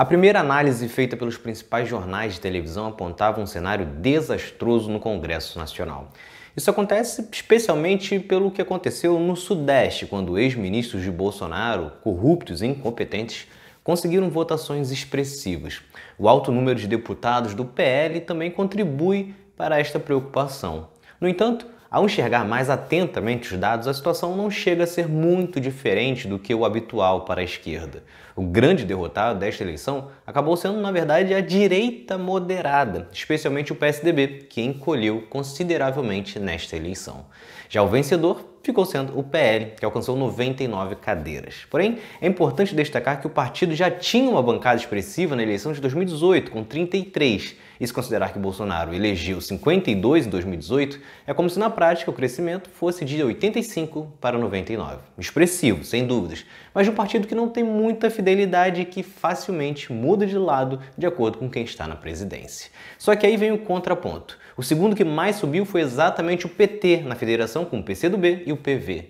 A primeira análise feita pelos principais jornais de televisão apontava um cenário desastroso no Congresso Nacional. Isso acontece especialmente pelo que aconteceu no Sudeste, quando ex-ministros de Bolsonaro, corruptos e incompetentes, conseguiram votações expressivas. O alto número de deputados do PL também contribui para esta preocupação. No entanto, ao enxergar mais atentamente os dados, a situação não chega a ser muito diferente do que o habitual para a esquerda. O grande derrotado desta eleição acabou sendo, na verdade, a direita moderada, especialmente o PSDB, que encolheu consideravelmente nesta eleição. Já o vencedor ficou sendo o PL, que alcançou 99 cadeiras. Porém, é importante destacar que o partido já tinha uma bancada expressiva na eleição de 2018, com 33. E se considerar que Bolsonaro elegeu 52 em 2018, é como se na prática, o crescimento fosse de 85 para 99. Expressivo, sem dúvidas, mas de um partido que não tem muita fidelidade e que facilmente muda de lado de acordo com quem está na presidência. Só que aí vem o contraponto. O segundo que mais subiu foi exatamente o PT na federação com o PCdoB e o PV.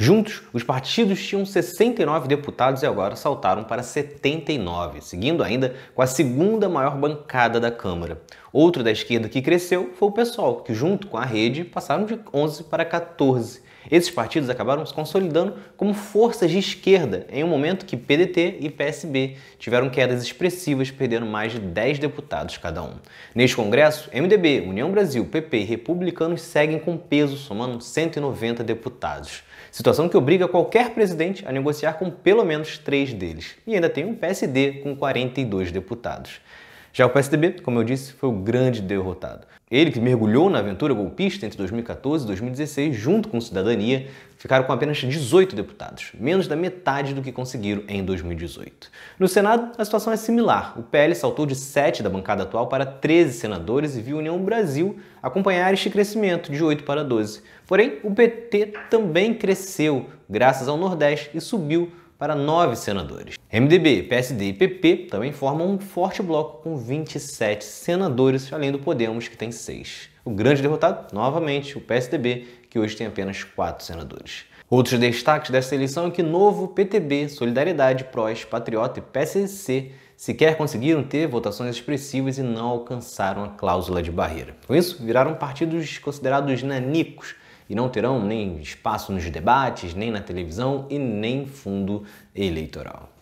Juntos, os partidos tinham 69 deputados e agora saltaram para 79, seguindo ainda com a segunda maior bancada da Câmara. Outro da esquerda que cresceu foi o PSOL, que junto com a rede passaram de 11 para 14 esses partidos acabaram se consolidando como forças de esquerda em um momento que PDT e PSB tiveram quedas expressivas, perdendo mais de 10 deputados cada um. Neste Congresso, MDB, União Brasil, PP e Republicanos seguem com peso, somando 190 deputados. Situação que obriga qualquer presidente a negociar com pelo menos três deles. E ainda tem um PSD com 42 deputados. Já o PSDB, como eu disse, foi o grande derrotado. Ele, que mergulhou na aventura golpista entre 2014 e 2016, junto com Cidadania, ficaram com apenas 18 deputados, menos da metade do que conseguiram em 2018. No Senado, a situação é similar. O PL saltou de 7 da bancada atual para 13 senadores e viu a União Brasil acompanhar este crescimento de 8 para 12. Porém, o PT também cresceu, graças ao Nordeste, e subiu para nove senadores. MDB, PSD e PP também formam um forte bloco com 27 senadores, além do Podemos, que tem seis. O grande derrotado, novamente, o PSDB, que hoje tem apenas quatro senadores. Outros destaques dessa eleição é que Novo, PTB, Solidariedade, PROS, Patriota e PSC sequer conseguiram ter votações expressivas e não alcançaram a cláusula de barreira. Com isso, viraram partidos considerados nanicos, e não terão nem espaço nos debates, nem na televisão e nem fundo eleitoral.